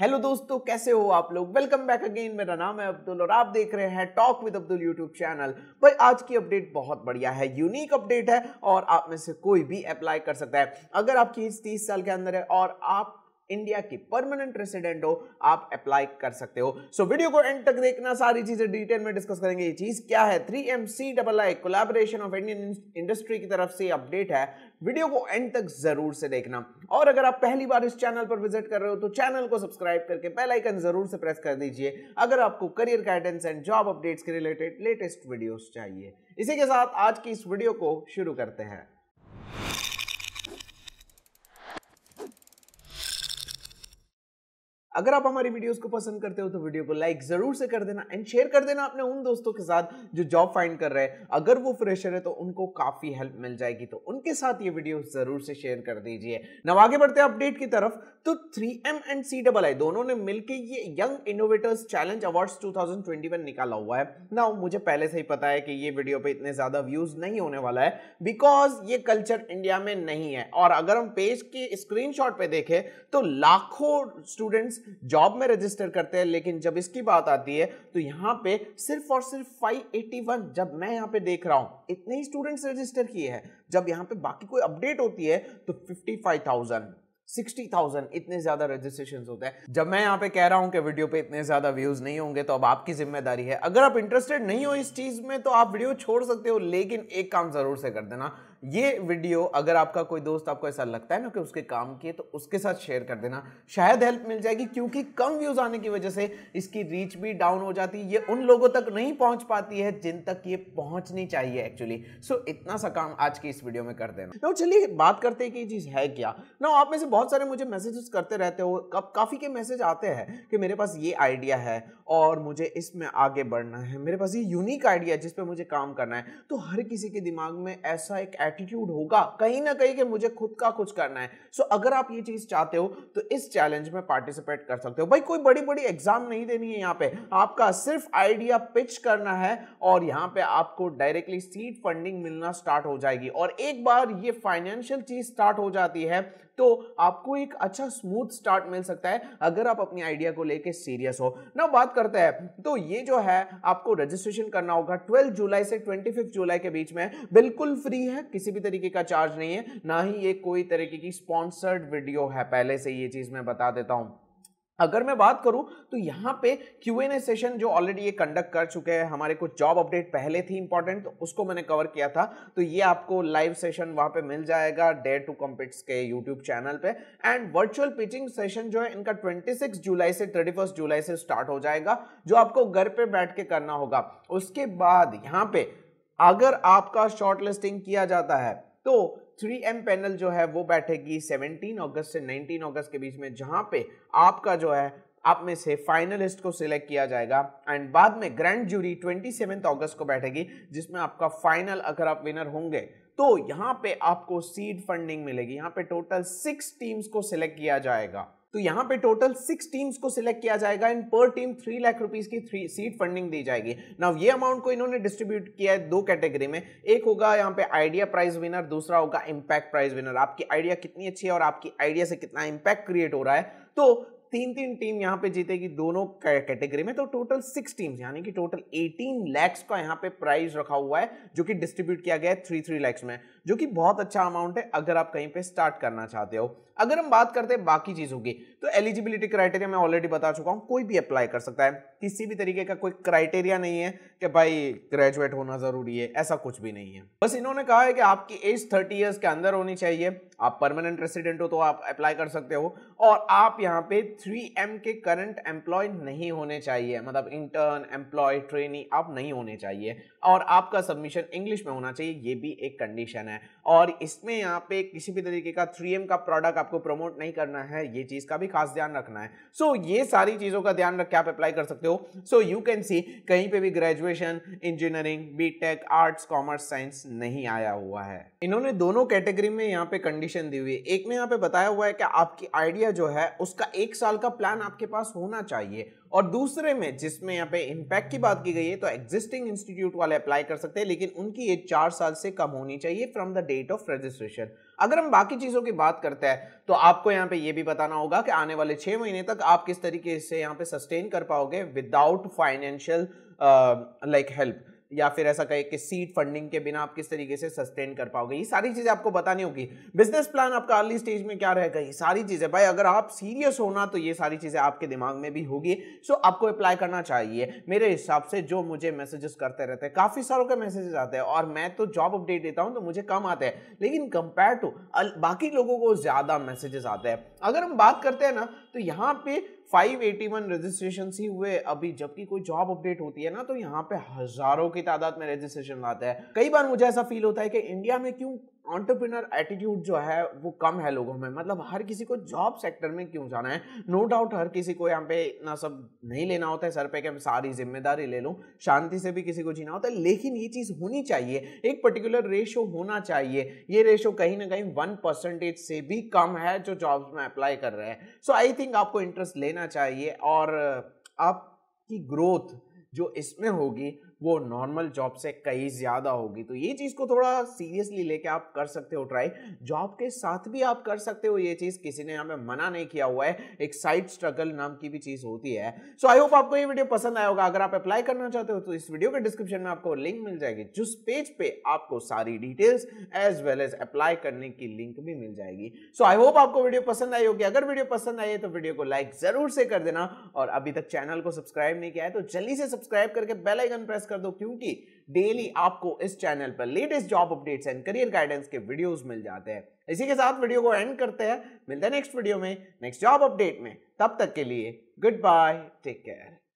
hello दोस्तों कैसे हो आप लोग वेलकम बैक अगेन मेरा नाम है अब्दुल और आप देख रहे हैं talk with Abdul YouTube channel भाई आज की अपडेट बहुत बढ़िया है यूनिक अपडेट है और आप में से कोई भी अप्लाई कर सकता है अगर आपकी एज तीस साल के अंदर है और आप इंडिया की परमानेंट रेसिडेंट हो आप अप्लाई कर सकते हो सो so, वीडियो को एंड तक देखना सारी चीजें डिटेल में डिस्कस करेंगे ये चीज क्या है three M C double I collaboration of Indian industry की तरफ से अपडेट है वीडियो को एंड तक जरूर से देखना और अगर आप पहली बार इस चैनल पर विजिट कर रहे हो तो चैनल को सब्सक्राइब करके बेल आइकन जरूर से प्रेस कर दीजिए अगर आपको career guidance and job updates के रिलेटेड लेटेस्ट वीडियोस चाहिए इसी के साथ आज की इस वीडियो को शुरू करते हैं अगर आप हमारी वीडियोस को पसंद करते हो तो वीडियो को लाइक जरूर से कर देना एंड शेयर कर देना अपने उन दोस्तों के साथ जो जॉब फाइंड कर रहे हैं अगर वो फ्रेशर है तो उनको काफ़ी हेल्प मिल जाएगी तो उनके साथ ये वीडियो ज़रूर से शेयर कर दीजिए नब आगे बढ़ते हैं अपडेट की तरफ तो थ्री एंड सी दोनों ने मिलकर ये young innovators challenge award two निकाला हुआ है ना मुझे पहले से ही पता है कि ये वीडियो पे इतने ज़्यादा व्यूज़ नहीं होने वाला है बिकॉज ये कल्चर इंडिया में नहीं है और अगर हम पेज के स्क्रीनशॉट पे देखें तो लाखों स्टूडेंट्स जॉब में रजिस्टर करते हैं लेकिन जब इसकी बात आती है तो यहाँ पे सिर्फ और सिर्फ 581 जब मैं यहाँ पे देख रहा हूँ इतने ही स्टूडेंट्स रजिस्टर किए हैं जब यहाँ पे बाकी कोई अपडेट होती है तो 55,000 60,000 इतने ज्यादा रजिस्ट्रेशन होते हैं जब मैं यहाँ पे कह रहा हूँ कि वीडियो पे इतने ज्यादा व्यूज नहीं होंगे तो अब आपकी जिम्मेदारी है अगर आप इंटरेस्टेड नहीं हो इस चीज में तो आप वीडियो छोड़ सकते हो लेकिन एक काम जरूर से कर देना ये वीडियो अगर आपका कोई दोस्त आपको ऐसा लगता है ना कि उसके काम की तो उसके साथ शेयर कर देना शायद हेल्प मिल जाएगी क्योंकि कम व्यूज़ आने की वजह से इसकी रीच भी डाउन हो जाती है ये उन लोगों तक नहीं पहुंच पाती है जिन तक ये पहुंचनी चाहिए एक्चुअली सो so, इतना सा काम आज की इस वीडियो में कर देना तो चलिए बात करते हैं कि ये चीज़ है क्या ना आप में से बहुत सारे मुझे मैसेजेस करते रहते हो काफ़ी के मैसेज आते हैं कि मेरे पास ये आइडिया है और मुझे इसमें आगे बढ़ना है मेरे पास ये यूनिक आइडिया है जिसपे मुझे काम करना है तो हर किसी के दिमाग में ऐसा एक एटीट्यूड होगा कहीं ना कहीं कि मुझे खुद का कुछ करना है सो so, अगर आप ये चीज चाहते हो तो इस चैलेंज में पार्टिसिपेट कर सकते हो भाई कोई बड़ी बड़ी एग्जाम नहीं देनी है यहाँ पे आपका सिर्फ आइडिया पिच करना है और यहाँ पे आपको डायरेक्टली सीट फंडिंग मिलना स्टार्ट हो जाएगी और एक बार ये फाइनेंशियल चीज स्टार्ट हो जाती है तो आपको एक अच्छा स्मूथ स्टार्ट मिल सकता है अगर आप अपनी आइडिया को लेके सीरियस हो ना बात करते हैं तो ये जो है आपको रजिस्ट्रेशन करना होगा ट्वेल्थ जुलाई से ट्वेंटी जुलाई के बीच में बिल्कुल फ्री है किसी भी तरीके का चार्ज नहीं है ना ही ये कोई तरीके की स्पॉन्सर्ड वीडियो है पहले से ये चीज मैं बता देता हूं अगर मैं बात करूं तो यहाँ पे क्यू एन ए सेशन जो ऑलरेडी ये कंडक्ट कर चुके हैं हमारे कुछ जॉब अपडेट पहले थी इंपॉर्टेंट तो उसको मैंने कवर किया था तो ये आपको लाइव सेशन वहाँ पे मिल जाएगा डेयर टू कम्पिट्स के यूट्यूब चैनल पे एंड वर्चुअल पिचिंग सेशन जो है इनका 26 जुलाई से 31 जुलाई से स्टार्ट हो जाएगा जो आपको घर पर बैठ के करना होगा उसके बाद यहाँ पे अगर आपका शॉर्ट लिस्टिंग किया जाता है तो 3M पैनल जो है वो बैठेगी 17 अगस्त से 19 अगस्त के बीच में जहां पे आपका जो है आप में से फाइनलिस्ट को सिलेक्ट किया जाएगा एंड बाद में ग्रैंड जूरी ट्वेंटी अगस्त को बैठेगी जिसमें आपका फाइनल अगर आप विनर होंगे तो यहां पे आपको सीड फंडिंग मिलेगी यहां पे टोटल सिक्स टीम्स को सिलेक्ट किया जाएगा तो यहाँ पे टोटल सिक्स टीम्स को सिलेक्ट किया जाएगा and per team three lakh rupees की थ्री सीट फंडिंग दी जाएगी नाउ ये अमाउंट को इन्होंने डिस्ट्रीब्यूट किया है दो कैटेगरी में एक होगा यहाँ पे आइडिया प्राइज विनर दूसरा होगा इम्पैक्ट प्राइज विनर आपकी आइडिया कितनी अच्छी है और आपकी आइडिया से कितना इम्पैक्ट क्रिएट हो रहा है तो तीन तीन टीम यहां पे जीतेगी दोनों कैटेगरी में तो टोटल सिक्स टीम्स यानी कि टोटल एटीन लैक्स का यहां पे प्राइज रखा हुआ है जो कि डिस्ट्रीब्यूट किया गया है थ्री थ्री लैक्स में जो कि बहुत अच्छा अमाउंट है अगर आप कहीं पे स्टार्ट करना चाहते हो अगर हम बात करते हैं बाकी चीज़ों की तो एलिजिबिलिटी क्राइटेरिया मैं ऑलरेडी बता चुका हूं कोई भी अप्लाई कर सकता है किसी भी तरीके का कोई क्राइटेरिया नहीं है कि भाई ग्रेजुएट होना ज़रूरी है ऐसा कुछ भी नहीं है बस इन्होंने कहा है कि आपकी एज थर्टी ईयर्स के अंदर होनी चाहिए आप परमानेंट रेसिडेंट हो तो आप अप्लाई कर सकते हो और आप यहाँ पे थ्री एम के करंट एम्प्लॉय नहीं होने चाहिए मतलब इंटर्न एम्प्लॉय ट्रेनी आप नहीं होने चाहिए और आपका सबमिशन इंग्लिश में होना चाहिए ये भी एक कंडीशन है है और इसमें यहाँ पे किसी भी तरीके का 3M का प्रोडक्ट आपको प्रमोट नहीं करना है ये चीज का भी खास ध्यान रखना है सो so, ये सारी चीजों का ध्यान रख के आप अप्लाई कर सकते हो सो यू कैन सी कहीं पे भी graduation engineering BTech arts commerce science नहीं आया हुआ है इन्होंने दोनों कैटेगरी में यहाँ पे कंडीशन दी हुई है एक में यहाँ पे बताया हुआ है कि आपकी आइडिया जो है उसका एक साल का प्लान आपके पास होना चाहिए और दूसरे में जिसमें यहाँ पे इम्पैक्ट की बात की गई है तो एग्जिस्टिंग इंस्टीट्यूट वाले अप्लाई कर सकते हैं लेकिन उनकी एज चार साल से कम होनी चाहिए from from the date of registration अगर हम बाकी चीज़ों की बात करते हैं तो आपको यहाँ पे ये भी बताना होगा कि आने वाले छः महीने तक आप किस तरीके से यहाँ पे सस्टेन कर पाओगे विदाउट फाइनेंशियल लाइक हेल्प या फिर ऐसा कहे कि सीड फंडिंग के बिना आप किस तरीके से सस्टेन कर पाओगे ये सारी चीज़ें आपको बतानी होगी बिजनेस प्लान आपका अर्ली स्टेज में क्या रहेगा ये सारी चीज़ें भाई अगर आप सीरियस होना तो ये सारी चीज़ें आपके दिमाग में भी होगी सो आपको अप्लाई करना चाहिए मेरे हिसाब से जो मुझे मैसेजेस करते रहते हैं काफ़ी सारों के मैसेजेस आते हैं और मैं तो जॉब अपडेट देता हूँ तो मुझे कम आते हैं लेकिन कंपेयर टू बाकी लोगों को ज़्यादा मैसेजेस आते हैं अगर हम बात करते हैं ना तो यहाँ पे 581 रजिस्ट्रेशन ही हुए अभी जबकि कोई जॉब अपडेट होती है ना तो यहाँ पे हजारों की तादाद में रजिस्ट्रेशन आता है कई बार मुझे ऐसा फील होता है कि इंडिया में क्यों ऑन्टरप्रिनर एटीट्यूड जो है वो कम है लोगों में मतलब हर किसी को जॉब सेक्टर में क्यों जाना है नो no डाउट हर किसी को यहाँ पे इतना सब नहीं लेना होता है सर पे कि मैं सारी जिम्मेदारी ले लूँ शांति से भी किसी को जीना होता है लेकिन ये चीज़ होनी चाहिए एक पर्टिकुलर रेशो होना चाहिए ये रेशो कहीं ना कहीं वन परसेंटेज से भी कम है जो जॉब्स में अप्लाई कर रहे हैं सो आई थिंक आपको इंटरेस्ट लेना चाहिए और आपकी ग्रोथ जो इसमें होगी वो नॉर्मल जॉब से कहीं ज़्यादा होगी तो ये चीज़ को थोड़ा सीरियसली लेके आप कर सकते हो ट्राई जॉब के साथ भी आप कर सकते हो ये चीज़ किसी ने हमें मना नहीं किया हुआ है एक साइड स्ट्रगल नाम की भी चीज़ होती है सो आई होप आपको ये वीडियो पसंद आया होगा अगर आप अप्लाई करना चाहते हो तो इस वीडियो के डिस्क्रिप्शन में आपको लिंक मिल जाएगी जिस पेज पे आपको सारी details as well as apply करने की लिंक भी मिल जाएगी सो आई होप आपको वीडियो पसंद आई होगी अगर वीडियो पसंद आई है तो वीडियो को लाइक जरूर से कर देना और अभी तक चैनल को सब्सक्राइब नहीं किया है तो जल्दी से सब्सक्राइब करके बेलाइकन प्रेस कर दो क्योंकि डेली आपको इस चैनल पर latest job updates and career guidance के वीडियोस मिल जाते हैं इसी के साथ वीडियो को एंड करते हैं मिलते हैं नेक्स्ट वीडियो में नेक्स्ट जॉब अपडेट में तब तक के लिए गुड बाय टेक केयर